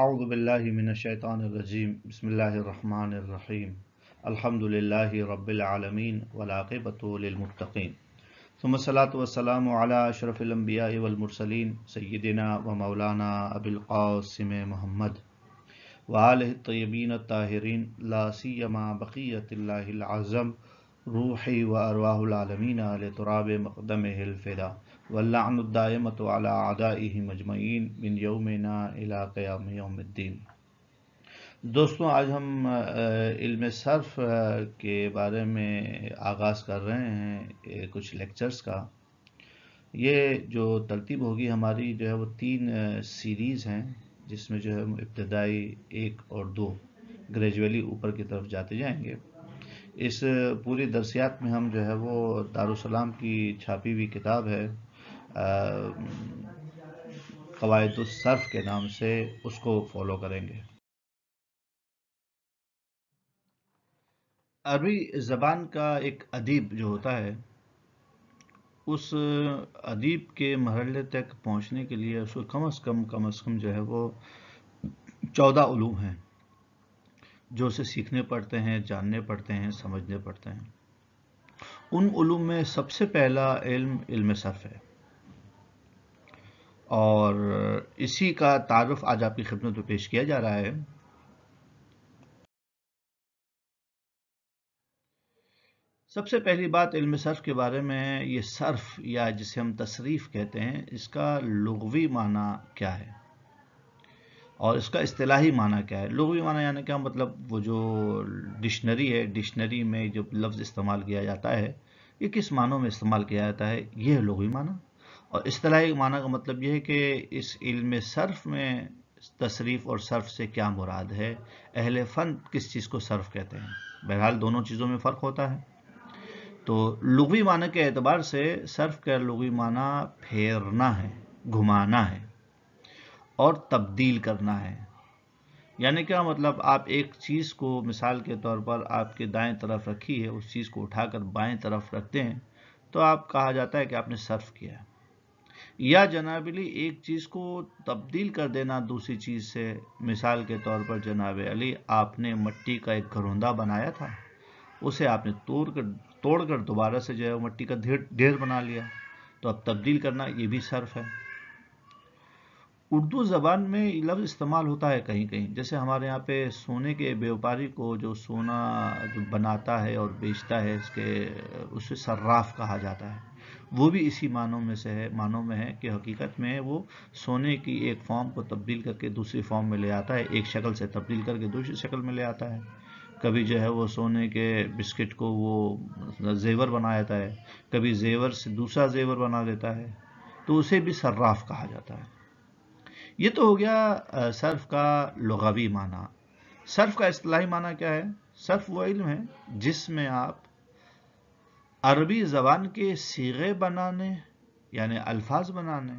أعوذ بالله من الشيطان الرجيم بسم الله الرحمن الرحيم الحمد لله رب العالمين والعاقبة للمتقين ثم الصلاة والسلام على أشرف الأنبياء والمرسلين سيدنا ومولانا أبي القاسم محمد وآله الطيبين الطاهرين لا سيما بقية الله العظم روحي وأرواح العالمين لتراب مقدمه الفدا वल्लादामत आदाही मजमैन बिन ना इलाक़याम यौमद्दीन दोस्तों आज हम इल्म सर्फ के बारे में आगाज़ कर रहे हैं कुछ लेक्चर्स का ये जो तरतीब होगी हमारी जो है वो तीन सीरीज़ हैं जिसमें जो है इब्तदाई एक और दो ग्रेजुअली ऊपर की तरफ जाते जाएंगे इस पूरी दरसियात में हम जो है वो दारुसलाम की छापी हुई किताब है कवायद सर्फ के नाम से उसको फॉलो करेंगे अरबी ज़बान का एक अदीब जो होता है उस अदीब के मरल तक पहुंचने के लिए उसको कम अज़ कम कम अज़ कम जो है वो चौदह उलूम हैं जो उसे सीखने पड़ते हैं जानने पड़ते हैं समझने पड़ते हैं उन उलूम में सबसे पहला इल्म इल्म सर्फ है और इसी का तारफ़ आज आपकी खिदमत में पेश किया जा रहा है सबसे पहली बात इल्म सर्फ के बारे में ये सर्फ या जिसे हम तशरीफ कहते हैं इसका लगवी माना क्या है और इसका अतलाही माना क्या है लगवी माना यानी क्या मतलब वो जो डिक्शनरी है डिक्शनरी में जो लफ्ज़ इस्तेमाल किया जाता है ये किस मानों में इस्तेमाल किया जाता है ये है लगवी माना और असलाही माना का मतलब यह है कि इस इल्म सर्फ में तशरीफ़ और सर्फ से क्या मुराद है अहल फ़न किस चीज़ को सर्फ कहते हैं बहरहाल दोनों चीज़ों में फ़र्क होता है तो लघवी माना के एतबार से सर्फ का लघवी माना फेरना है घुमाना है और तब्दील करना है यानी क्या मतलब आप एक चीज़ को मिसाल के तौर पर आपके दाएं तरफ रखी है उस चीज़ को उठाकर बाएं तरफ रखते हैं तो आप कहा जाता है कि आपने सर्फ किया है या जनाबली एक चीज़ को तब्दील कर देना दूसरी चीज़ से मिसाल के तौर पर जनाब अली आपने मट्टी का एक घरौंदा बनाया था उसे आपने तोड़ कर तोड़ कर दोबारा से जो है मट्टी का ढेर ढेर बना लिया तो अब तब्दील करना ये भी सर्फ है उर्दू ज़बान में लफ्ज़ इस्तेमाल होता है कहीं कहीं जैसे हमारे यहाँ पे सोने के व्यापारी को जो सोना जो बनाता है और बेचता है इसके उसे सर्राफ कहा जाता है वो भी इसी मानों में से है मानों में है कि हकीकत में वो सोने की एक फॉर्म को तब्दील करके दूसरी फॉर्म में ले आता है एक शक्ल से तब्दील करके दूसरी शक्ल में ले आता है कभी जो है वो सोने के बिस्किट को वो जेवर बना देता है कभी जेवर से दूसरा जेवर बना देता है तो उसे भी सर्राफ कहा जाता है ये तो हो गया सर्फ का लगावी माना सर्फ का असलाही माना क्या है सर्फ वो इल्म है जिसमें आप अरबी ज़बान के सीगे बनाने यानि अल्फाज बनाने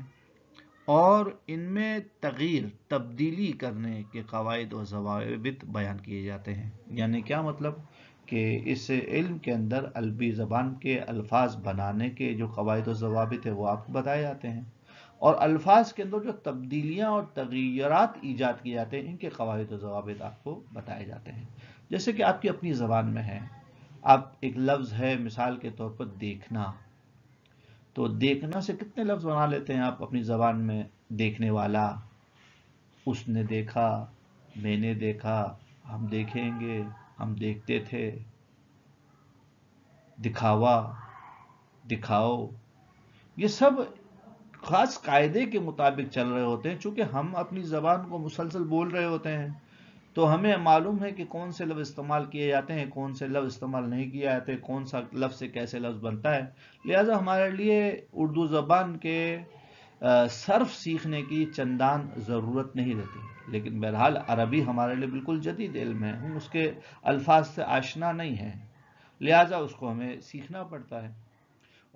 और इनमें तगीर तब्दीली करने के कवायद और जवाबित बयान किए जाते हैं यानि क्या मतलब कि इस इल्म के अंदर अरबी ज़बान के अल्फाज बनाने के जो कवायद और जवाबित है वो आपको बताए जाते हैं और अल्फाज के अंदर जो तब्दीलियाँ और तगैरत ईजाद किए जाते हैं इनके कवायद और जवाबित आपको बताए जाते हैं जैसे कि आपकी अपनी ज़बान में है अब एक लफ्ज़ है मिसाल के तौर पर देखना तो देखना से कितने लफ्ज़ बना लेते हैं आप अपनी ज़बान में देखने वाला उसने देखा मैंने देखा हम देखेंगे हम देखते थे दिखावा दिखाओ ये सब खास कायदे के मुताबिक चल रहे होते हैं चूंकि हम अपनी ज़बान को मुसलसल बोल रहे होते हैं तो हमें मालूम है कि कौन से लफ्ज़ इस्तेमाल किए जाते हैं कौन से लफ्ज़ इस्तेमाल नहीं किए जाते कौन सा लफ्ज़ से कैसे लफ्ज़ बनता है लिहाजा हमारे लिए उर्दू ज़बान के सर्फ सीखने की चंदान ज़रूरत नहीं रहती लेकिन बहरहाल अरबी हमारे लिए बिल्कुल जदीद इल्म है हम उसके अल्फाज से आशना नहीं हैं लिहाजा उसको हमें सीखना पड़ता है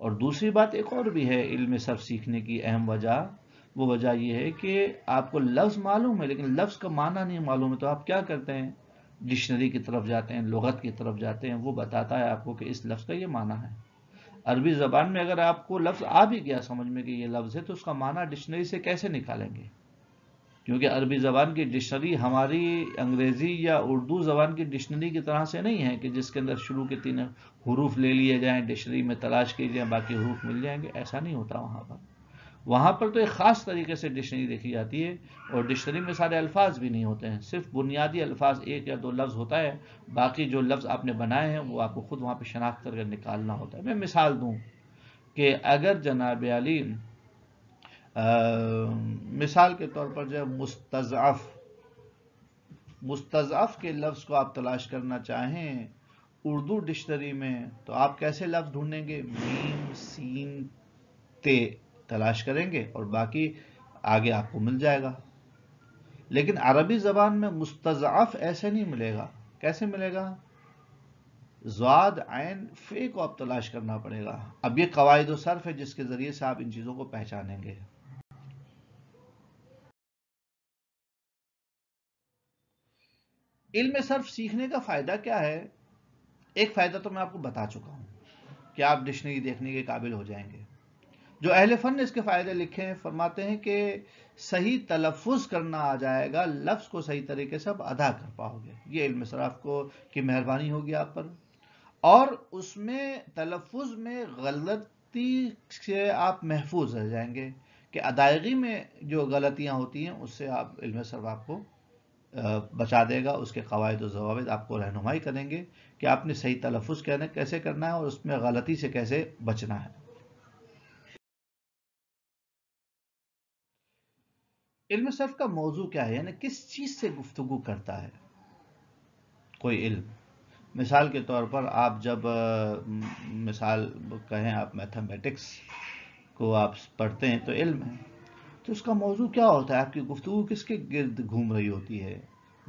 और दूसरी बात एक और भी है इल्म सर्फ सीखने की अहम वजह वो वजह यह है कि आपको लफ्ज़ मालूम है लेकिन लफ्ज़ का माना नहीं मालूम है तो आप क्या करते हैं डिक्शनरी की तरफ जाते हैं लगत की तरफ जाते हैं वो बताता है आपको कि इस लफ्ज़ का ये माना है अरबी ज़बान में अगर आपको लफ्ज़ आ भी गया समझ में कि ये लफ्ज़ है तो उसका माना डिक्शनरी से कैसे निकालेंगे क्योंकि अरबी ज़बान की डिक्शनरी हमारी अंग्रेज़ी या उर्दू ज़बान की डिक्शनरी की तरह से नहीं है कि जिसके अंदर शुरू के तीन हरूफ ले लिए जाए डिक्शनरी में तलाश किए जाएँ बाकी हरूफ मिल जाएंगे ऐसा नहीं होता वहाँ पर वहाँ पर तो एक ख़ास तरीके से डिक्शनरी देखी जाती है और डिक्शनरी में सारे अल्फाज भी नहीं होते हैं सिर्फ बुनियादी अल्फाज एक या दो लफ्ज़ होता है बाकी जो लफ्ज़ आपने बनाए हैं वो आपको ख़ुद वहाँ पर शनाख्त करके निकालना होता है मैं मिसाल दूँ कि अगर जनाब अली मिसाल के तौर पर जो है मुस्तफ़ मुस्तफ़ के लफ्ज़ को आप तलाश करना चाहें उर्दू डिक्शनरी में तो आप कैसे लफ्ज़ ढूंढेंगे मीम सीन ते तलाश करेंगे और बाकी आगे आपको मिल जाएगा लेकिन अरबी ज़बान में मुस्तज़ाफ़ ऐसे नहीं मिलेगा कैसे मिलेगा जवाद आयन फे को आप तलाश करना पड़ेगा अब ये कवायद सर्फ है जिसके ज़रिए से आप इन चीज़ों को पहचानेंगे इल्म सर्फ सीखने का फ़ायदा क्या है एक फ़ायदा तो मैं आपको बता चुका हूं कि आप डिक्शनरी देखने के काबिल हो जाएंगे जो अहल फ़न ने इसके फ़ायदे लिखे हैं फरमाते हैं कि सही तलफ़ करना आ जाएगा लफ्ज़ को सही तरीके से आप अदा कर पाओगे ये इल्म शराफ को की मेहरबानी होगी आप पर और उसमें तलफ़ में गलती से आप महफूज रह जाएंगे कि अदायगी में जो गलतियाँ होती हैं उससे आप इल्म शराफ को बचा देगा उसके कवायद जवाब आपको रहनुमाई करेंगे कि आपने सही तलफ़ कहने कैसे करना है और उसमें गलती से कैसे बचना है इल्म सर्फ का मौजू क्या है यानी किस चीज़ से गुफ्तु करता है कोई इल्म मिसाल के तौर पर आप जब मिसाल कहें आप मैथमेटिक्स को आप पढ़ते हैं तो इल्म है तो उसका मौजू क्या होता है आपकी गुफ्तु किसके गिर्द घूम रही होती है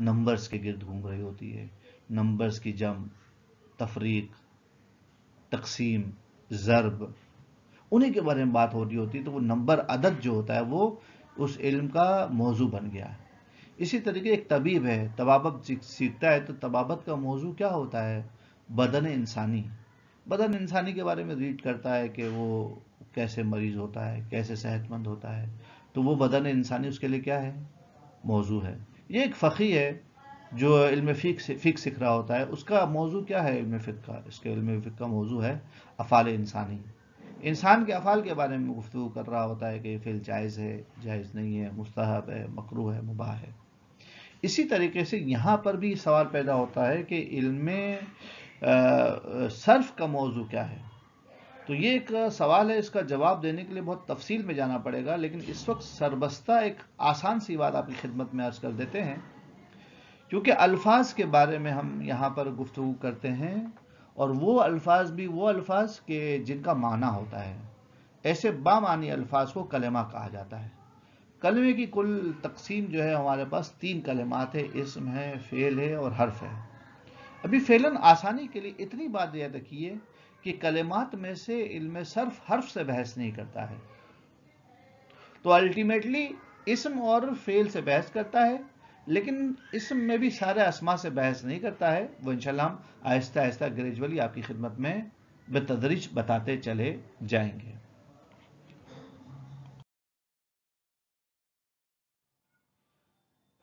नंबर्स के गिर्द घूम रही होती है नंबर्स की जम तफरीक तकसीम ज़रब उन्हीं के बारे में बात हो रही होती है तो वो नंबर अदद जो होता है वो उस इल्म का मौजू बन गया है इसी तरीके एक तबीब है तबाबत सीखता है तो तबाबत का मौजू क्या होता है बदन इंसानी बदन इंसानी के बारे में रीड करता है कि वो कैसे मरीज होता है कैसे सेहतमंद होता है तो वो बदन इंसानी उसके लिए क्या है मौजू है ये एक फ़खी है जो इल्म फ़िक फ़िक सीख रहा होता है उसका मौजू क्या है इल्म फ़िक का इसके इल्म फ़िक का मौजू है अफ़ाल इंसानी इंसान के अफ़ाल के बारे में गुफ्तु कर रहा होता है कि फ़िल जायज़ है जायज़ नहीं है मुस्तहब है मकरू है मुबाह है इसी तरीके से यहाँ पर भी सवाल पैदा होता है कि इल्म सर्फ का मौजू क्या है तो ये एक सवाल है इसका जवाब देने के लिए बहुत तफसील में जाना पड़ेगा लेकिन इस वक्त सरबस्ता एक आसान सी बात आपकी खिदमत में अर्ज कर देते हैं क्योंकि अल्फाज के बारे में हम यहाँ पर गुफ्तु करते हैं और वो अल्फाज भी वो अल्फाज के जिनका माना होता है ऐसे बामानी अल्फाज को कलेमा कहा जाता है कलमे की कुल तकसीम जो है हमारे पास तीन कलेमात है इसम है फेल है और हर्फ है अभी फेलन आसानी के लिए इतनी बात याद रखिए कि कलेमात में से इल्म सर्फ हर्फ से बहस नहीं करता है तो अल्टीमेटली इसम और फेल से बहस करता है लेकिन इसमें भी सारे आसमां से बहस नहीं करता है वो इंशाल्लाह हम आहिस्ता आहिस्ता ग्रेजुअली आपकी खिदमत में बेतदरीज बताते चले जाएंगे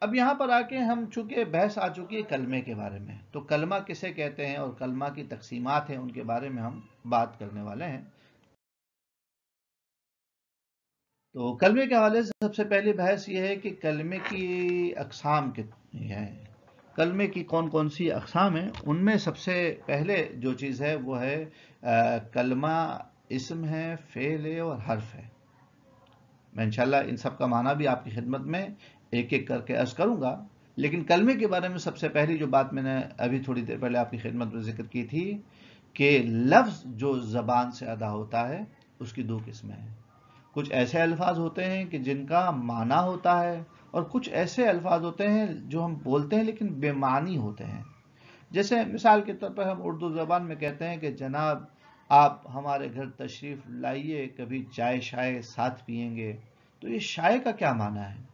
अब यहां पर आके हम चूंकि बहस आ चुकी है कलमे के बारे में तो कलमा किसे कहते हैं और कलमा की तकसीमात हैं उनके बारे में हम बात करने वाले हैं तो कलमे के हवाले से सबसे पहली बहस ये है कि कलमे की अकसाम कितनी है कलमे की कौन कौन सी अकसाम हैं उनमें सबसे पहले जो चीज़ है वो है आ, कलमा इसम है फ़ेल है और हर्फ है मैं इंशाल्लाह इन सब का माना भी आपकी खिदमत में एक एक करके अर्ज करूँगा लेकिन कलमे के बारे में सबसे पहली जो बात मैंने अभी थोड़ी देर पहले आपकी खिदमत में जिक्र की थी कि लफ्ज़ जो ज़बान से अदा होता है उसकी दो किस्में हैं कुछ ऐसे अल्फाज होते हैं कि जिनका माना होता है और कुछ ऐसे अल्फाज होते हैं जो हम बोलते हैं लेकिन बेमानी होते हैं जैसे मिसाल के तौर पर हम उर्दू ज़बान में कहते हैं कि जनाब आप हमारे घर तशरीफ़ लाइए कभी चाय शाय साथ पियेंगे तो ये शाय का क्या माना है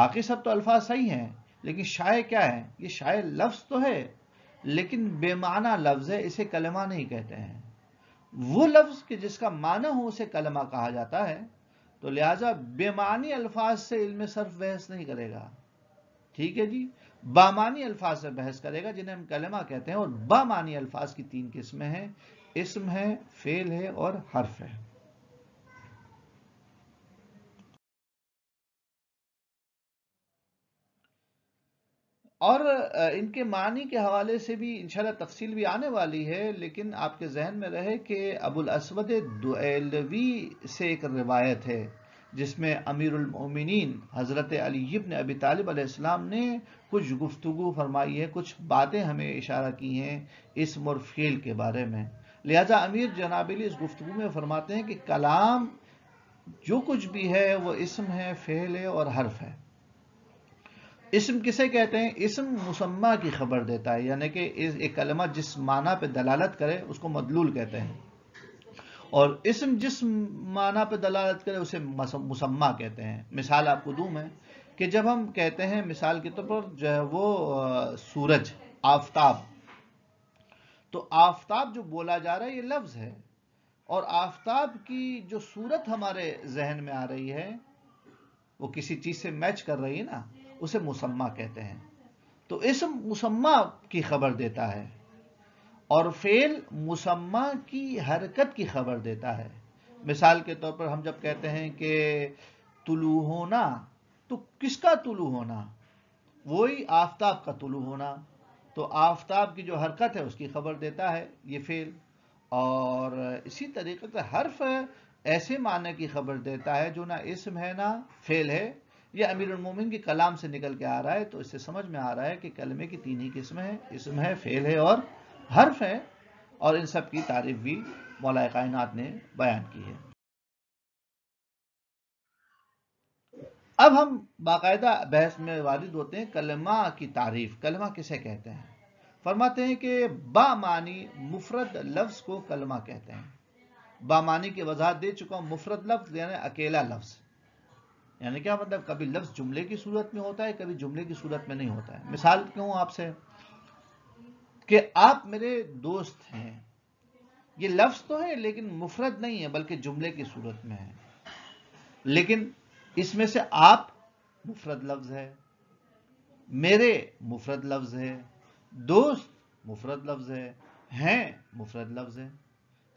बाकी सब तो अल्फाज सही हैं लेकिन शाय क्या है ये शाय लफ्ज़ तो है लेकिन बेमाना लफ्ज़ है इसे कलमा नहीं कहते हैं वो लफ्ज के जिसका माना हो उसे कलमा कहा जाता है तो लिहाजा बेमानी अल्फाज से इल्म सर्फ बहस नहीं करेगा ठीक है जी बामानी अल्फाज से बहस करेगा जिन्हें हम कलमा कहते हैं और बामानी अल्फाज की तीन किस्में हैं इसम है फेल है और हर्फ है और इनके मानी के हवाले से भी इंशाल्लाह तफसील भी आने वाली है लेकिन आपके जहन में रहे कि अबुल असवद दुएलवी से एक रिवायत है जिसमें अमीरमिन हज़रत अली इब्न अबी तालिब अलैहिस्सलाम ने कुछ गुफ्तु फरमाई है कुछ बातें हमें इशारा की हैं इस मुरफेल के बारे में लिहाजा अमीर जनाबली इस गुफ्तु में फरमाते हैं कि कलाम जो कुछ भी है वो इसम है फेल है और हर्फ है इसम किसे कहते हैं इसम मुसम्मा की खबर देता है यानी कि एक कलमा जिस माना पे दलालत करे उसको मदलूल कहते हैं और इसम जिस माना पे दलालत करे उसे मुसम्मा कहते हैं मिसाल आपको दूम है कि जब हम कहते हैं मिसाल के तौर पर जो है वो सूरज आफ्ताब तो आफ्ताब जो बोला जा रहा है ये लफ्ज़ है और आफ्ताब की जो सूरत हमारे जहन में आ रही है वो किसी चीज़ से मैच कर रही है ना उसे मुसम्मा कहते हैं तो इसम मुसम्मा की खबर देता है और फेल मुसम्मा की हरकत की खबर देता है मिसाल के तौर पर हम जब कहते हैं कि तुलु होना तो किसका तुलु होना वही आफ्ताब का तुलु होना तो आफ्ताब की जो हरकत है उसकी खबर देता है ये फेल और इसी तरीके से हर्फ ऐसे माने की खबर देता है जो ना इसम है ना फेल है ये अमीर उमूमिन के कलाम से निकल के आ रहा है तो इससे समझ में आ रहा है कि कलमे की तीन ही किस्म है इसम है फेल है और हर्फ है और इन सब की तारीफ भी मौलाए कायनात ने बयान की है अब हम बाकायदा बहस में वारिद होते हैं कलमा की तारीफ कलमा किसे कहते हैं फरमाते हैं कि बामानी मुफरत लफ्ज़ को कलमा कहते हैं बामानी की वजाहत दे चुका हूँ मुफरत लफ्ज़ यानी अकेला लफ्ज़ यानी क्या मतलब कभी लफ्ज जुमले की सूरत में होता है कभी जुमले की सूरत में नहीं होता है मिसाल क्यों आपसे कि आप मेरे दोस्त हैं ये लफ्ज तो है लेकिन मुफरत नहीं है बल्कि जुमले की सूरत में है लेकिन इसमें से आप मुफरत लफ्ज है मेरे मुफरत लफ्ज है दोस्त मुफरत लफ्ज है हैं मुफरत लफ्ज है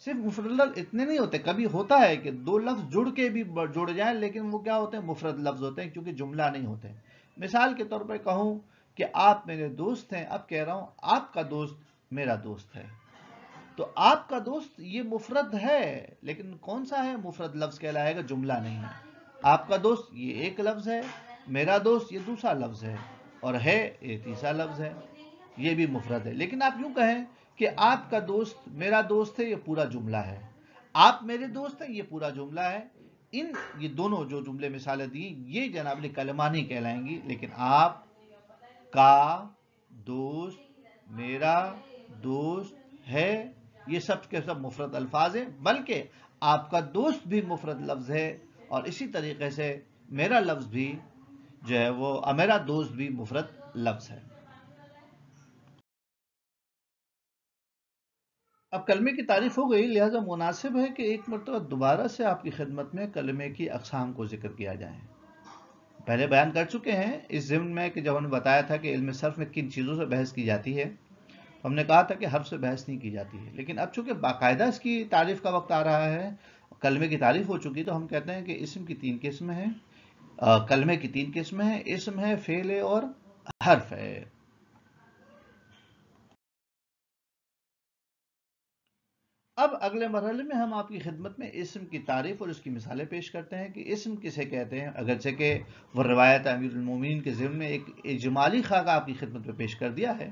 सिर्फ मुफरद लफ्ज इतने नहीं होते कभी होता है कि दो लफ्ज जुड़ के भी जुड़ जाए लेकिन वो क्या होते हैं मुफरत लफ्ज होते हैं क्योंकि जुमला नहीं होते मिसाल के तौर पर कहूं कि आप मेरे दोस्त हैं अब कह रहा हूं आपका दोस्त मेरा दोस्त है तो आपका दोस्त ये मुफरत है लेकिन कौन सा है मुफरत लफ्ज कहलाएगा जुमला नहीं है आपका दोस्त ये एक लफ्ज है मेरा दोस्त ये दूसरा लफ्ज है और है ये तीसरा लफ्ज है ये भी मुफरत है लेकिन आप यूं कहें कि आपका दोस्त मेरा दोस्त है ये पूरा जुमला है आप मेरे दोस्त हैं ये पूरा जुमला है इन ये दोनों जो जुमले मिसालें दी ये जनाब कलमा नहीं कहलाएंगी लेकिन आप का दोस्त मेरा दोस्त है ये सब के सब मुफरत अल्फाज हैं बल्कि आपका दोस्त भी मुफरत लफ्ज़ है और इसी तरीके से मेरा लफ्ज़ भी जो है वो मेरा दोस्त भी मुफरत लफ्ज़ है अब कलमे की तारीफ हो गई लिहाजा मुनासिब है कि एक मरतबा दोबारा से आपकी खिदमत में कलमे की अकसाम को जिक्र किया जाए पहले बयान कर चुके हैं इस ज़िम्न में कि जब हमने बताया था कि इल्म सर्फ में किन चीज़ों से बहस की जाती है तो हमने कहा था कि हर से बहस नहीं की जाती है लेकिन अब चूंकि बाकायदा इसकी तारीफ़ का वक्त आ रहा है कलमे की तारीफ़ हो चुकी तो हम कहते हैं कि इसम की तीन किस्में हैं कलमे की तीन किस्में हैं इसम है फेल और हर्फ है अब अगले मरहले में हम आपकी खिदमत में इसम की तारीफ़ और उसकी मिसालें पेश करते हैं कि इसम किसे कहते हैं अगरचे के वह रवायत अमीरमिन के ज़िम में एक जमाली खाका आपकी खिदमत में पेश कर दिया है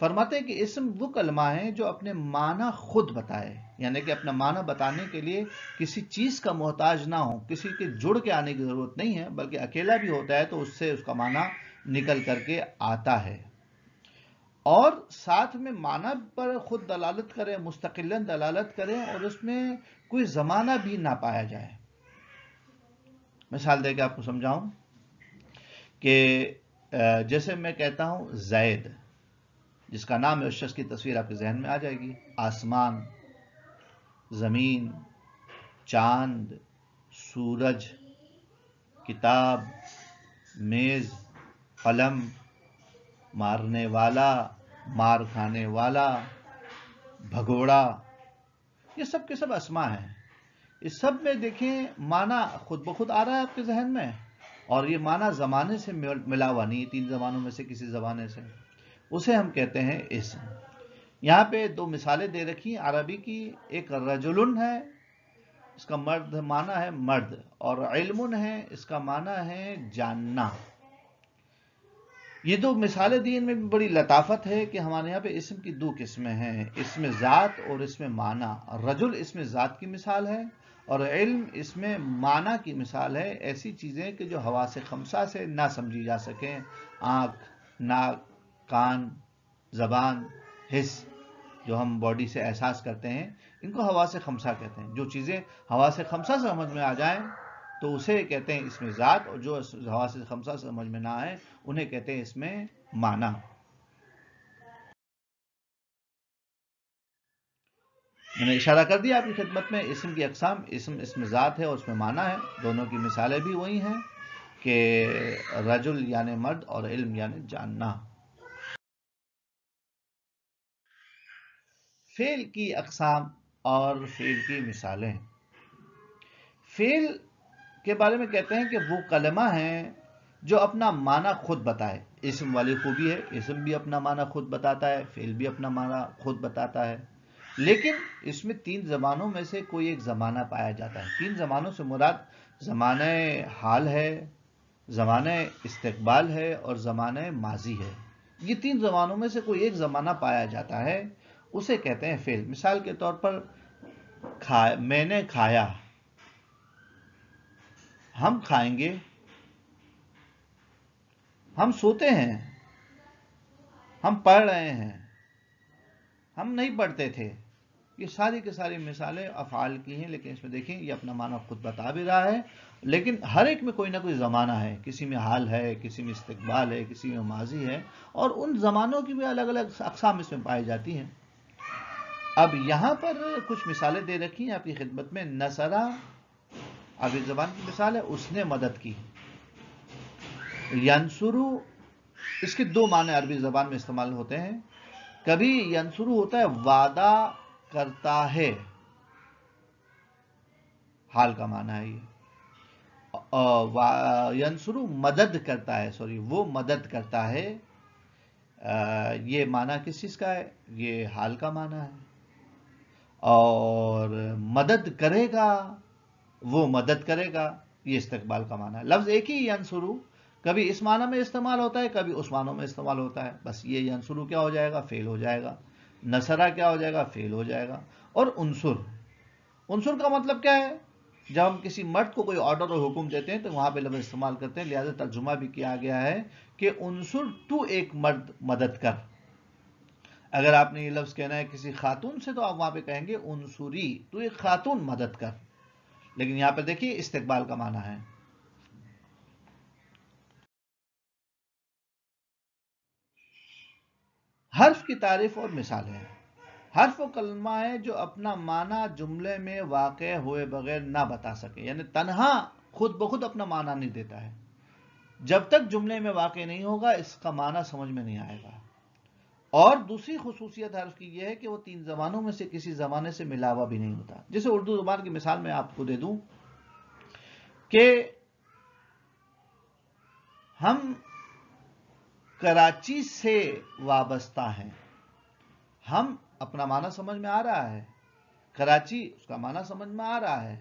फरमाते हैं कि इसम वो कलमा है जो अपने माना खुद बताए यानी कि अपना माना बताने के लिए किसी चीज़ का मोहताज ना हो किसी के जुड़ के आने की ज़रूरत नहीं है बल्कि अकेला भी होता है तो उससे उसका माना निकल करके आता है और साथ में माना पर खुद दलालत करें मुस्तकिल दलालत करें और उसमें कोई ज़माना भी ना पाया जाए मिसाल देकर आपको समझाऊं कि जैसे मैं कहता हूं जैद जिसका नाम है उस शख्स की तस्वीर आपके जहन में आ जाएगी आसमान ज़मीन चांद सूरज किताब मेज़ कलम मारने वाला मार खाने वाला भगोड़ा ये सब के सब असमा हैं इस सब में देखें माना खुद ब खुद आ रहा है आपके जहन में और ये माना ज़माने से मिला हुआ नहीं तीन ज़बानों में से किसी ज़माने से उसे हम कहते हैं इस यहाँ पे दो मिसालें दे रखी अरबी की एक रजुलन है इसका मर्द माना है मर्द और इल्मुन है इसका माना है जानना ये तो मिसालें दी इनमें भी बड़ी लताफत है कि हमारे यहाँ पे इसम की दो किस्में हैं इसमें ज़ात और इसमें माना रजुल इसमें ज़ात की मिसाल है और इल्म इसमें माना की मिसाल है ऐसी चीज़ें कि जो हवा से खमसा से ना समझी जा सकें आँख नाक कान जबान हिस जो हम बॉडी से एहसास करते हैं इनको हवा से खमसा कहते हैं जो चीज़ें हवा से खमसा समझ में आ जाएँ तो उसे कहते हैं इसमें ज़ात और जो हवास खमसा समझ में ना आए उन्हें कहते हैं इसमें माना मैंने इशारा कर दिया आपकी खिदमत में इसम की अकसाम इसम इसमें ज़ात है और उसमें माना है दोनों की मिसालें भी वही हैं कि रजुल यानि मर्द और इल्म यानि जानना फेल की अकसाम और फेल की मिसालें फेल के बारे में कहते हैं कि वो कलमा है जो अपना माना खुद बताए इसम वाली खूबी है इसम भी अपना माना खुद बताता है फेल भी अपना माना खुद बताता है लेकिन इसमें तीन ज़मानों में से कोई एक ज़माना पाया जाता है तीन ज़मानों से मुराद ज़मान हाल है ज़मान इस्तबाल है और ज़मान माजी है ये तीन ज़मानों में से कोई एक ज़माना पाया जाता है उसे कहते हैं फेल मिसाल के तौर पर खा मैंने खाया हम खाएंगे हम सोते हैं हम पढ़ रहे हैं हम नहीं पढ़ते थे ये सारी के सारी मिसालें अफाल की हैं लेकिन इसमें देखें ये अपना मानव खुद बता भी रहा है लेकिन हर एक में कोई ना कोई ज़माना है किसी में हाल है किसी में इस्तबाल है किसी में माजी है और उन ज़मानों की भी अलग अलग अकसाम इसमें पाई जाती हैं अब यहाँ पर कुछ मिसालें दे रखी हैं आपकी खिदमत में नसरा अब इस जबान की मिसाल है उसने मदद की यंसुरु इसके दो माने अरबी जबान में इस्तेमाल होते हैं कभी यंसुरु होता है वादा करता है हाल का माना है ये यंसुरु मदद करता है सॉरी वो मदद करता है आ, ये माना किस चीज़ का है ये हाल का माना है और मदद करेगा वो मदद करेगा ये इस्तकबाल का माना है लफ्ज़ एक ही यंसुरु कभी इस माना में इस्तेमाल होता है कभी उस मानों में इस्तेमाल होता है बस ये यंसुरु क्या हो जाएगा फेल हो जाएगा नसरा क्या हो जाएगा फेल हो जाएगा और उनसुर उनसुर का मतलब क्या है जब हम किसी मर्द को कोई ऑर्डर और हुक्म देते हैं तो वहां पर लफ्ज़ इस्तेमाल करते हैं लिहाजा तर्जुमा भी किया गया है कि उनसुर टू एक मर्द मदद कर अगर आपने ये लफ्ज़ कहना है किसी खातून से तो आप वहां पे कहेंगे उनसुरी तो एक खातून मदद कर लेकिन यहां पर देखिए इस्तेकबाल का माना है हर्फ की तारीफ और मिसालें हर्फ वो कलमा है जो अपना माना जुमले में वाक़ हुए बगैर ना बता सके यानी तनहा खुद ब खुद अपना माना नहीं देता है जब तक जुमले में वाक़ नहीं होगा इसका माना समझ में नहीं आएगा और दूसरी खसूसियत है उसकी यह है कि वह तीन जबानों में से किसी जमाने से मिलावा भी नहीं होता जैसे उर्दू जबान की मिसाल मैं आपको दे दूं कि हम कराची से वाबस्ता हैं हम अपना माना समझ में आ रहा है कराची उसका माना समझ में आ रहा है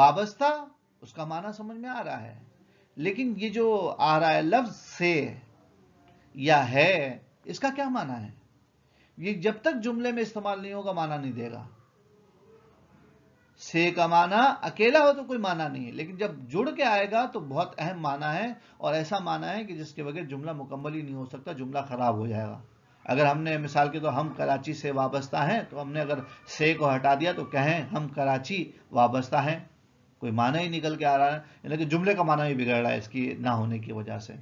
वाबस्ता उसका माना समझ में आ रहा है लेकिन ये जो आ रहा है लफ्ज से या है इसका क्या माना है ये जब तक जुमले में इस्तेमाल नहीं होगा माना नहीं देगा से का माना अकेला हो तो कोई माना नहीं है लेकिन जब जुड़ के आएगा तो बहुत अहम माना है और ऐसा माना है कि जिसके बगैर जुमला मुकम्मल ही नहीं हो सकता जुमला खराब हो जाएगा अगर हमने मिसाल के तो हम कराची से वाबस्ता हैं तो हमने अगर से को हटा दिया तो कहें हम कराची वाबस्ता हैं कोई माना ही निकल के आ रहा है लेकिन जुमले का माना ही बिगड़ रहा है इसकी ना होने की वजह से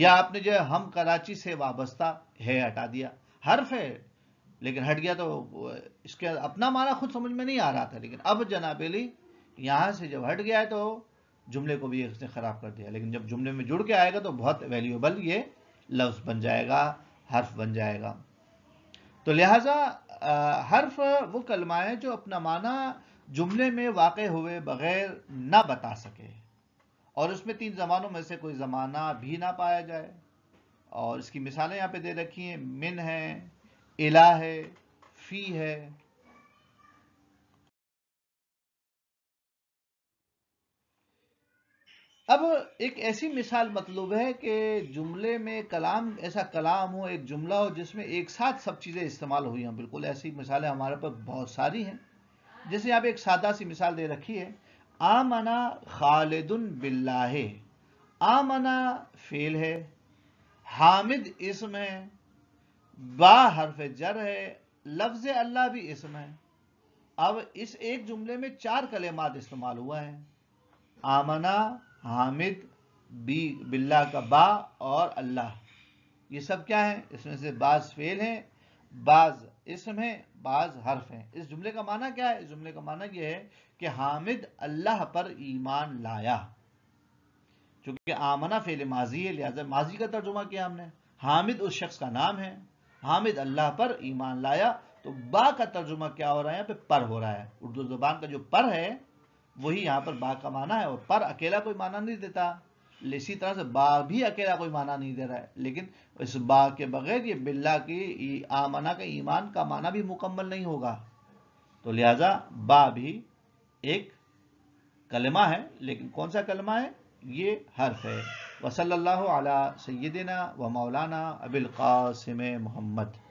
या आपने जो है हम कराची से वाबस्ता है हटा दिया हर्फ है लेकिन हट गया तो इसके अपना माना खुद समझ में नहीं आ रहा था लेकिन अब जनाबेली यहाँ से जब हट गया है तो जुमले को भी इसने ख़राब कर दिया लेकिन जब जुमले में जुड़ के आएगा तो बहुत वैल्यूएबल ये लफ्ज़ बन जाएगा हर्फ बन जाएगा तो लिहाजा हर्फ वो कलमा है जो अपना माना जुमले में वाक़ हुए बगैर ना बता सके और उसमें तीन जमानों में से कोई जमाना भी ना पाया जाए और इसकी मिसालें यहाँ पे दे रखी हैं मिन है इला है फी है अब एक ऐसी मिसाल मतलब है कि जुमले में कलाम ऐसा कलाम हो एक जुमला हो जिसमें एक साथ सब चीज़ें इस्तेमाल हुई हैं बिल्कुल ऐसी मिसालें हमारे पास बहुत सारी हैं जैसे यहाँ पे एक सादा सी मिसाल दे रखी है आमना खालिदुन बिल्लाह आमना फेल है हामिद इसम है बा हरफ जर है लफ्ज अल्लाह भी इसम है अब इस एक जुमले में चार कलेमात इस्तेमाल हुआ है आमना हामिद बी बिल्ला का बा और अल्लाह ये सब क्या है इसमें से बास फेल हैं बाज इसमें बाज हर्फ है इस जुमले का माना क्या है इस जुमले का माना यह है कि हामिद अल्लाह पर ईमान लाया चूंकि आमना फेल माजी है लिहाजा माजी का तर्जुमा किया हमने हामिद उस शख्स का नाम है हामिद अल्लाह पर ईमान लाया तो बा का तर्जुमा क्या हो रहा है यहाँ पे पर हो रहा है उर्दू जबान का जो पर है वही यहाँ पर बा का माना है और पर अकेला कोई माना नहीं देता इसी तरह से बा भी अकेला कोई माना नहीं दे रहा है लेकिन इस बा के बगैर ये बिल्ला की आमना का ईमान का माना भी मुकम्मल नहीं होगा तो लिहाजा बा भी एक कलमा है लेकिन कौन सा कलमा है ये हर्फ है अला सैदना व मौलाना अबिल कासिम मोहम्मद